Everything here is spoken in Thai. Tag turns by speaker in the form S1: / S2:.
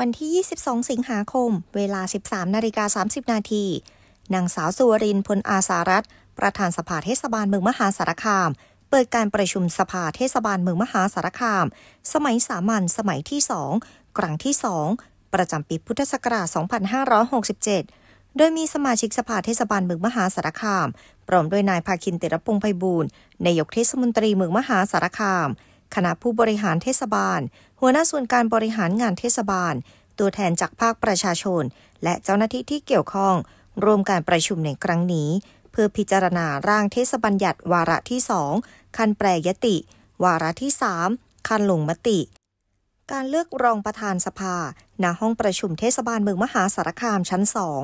S1: วันที่ 22 สิงหาคม เวลา 13นาฬิกา30นาทีนางสาวสุวรินพลอาสารัตประธานสภาเทศบาลเมืองมหาสารคาม เปิดการประชุมสภาเทศบาลเมืองมหาสารคาม สมัยสามัญสมัยที่สองครั้งที่สองประจำปีพุทธศักราช2567 โดยมีสมาชิกสภาเทศบาลเมืองมหาสารคามพร้อมด้วยนายภาคินเตระพงไพบูลนายกเทศมนตรีเมืองมหาสารคามคณะผู้บริหารเทศบาล หัวหน้าส่วนการบริหารงานเทศบาล ตัวแทนจากภาคประชาชน และเจ้าหน้าที่ที่เกี่ยวข้อง รวมการประชุมในครั้งนี้ เพื่อพิจารณาร่างเทศบัญญัติวาระที่สอง คันแปรยติ วาระที่สามคันลงมติ การเลือกรองประธานสภาณห้องประชุมเทศบาลเมืองมหาสารคามชั้นสอง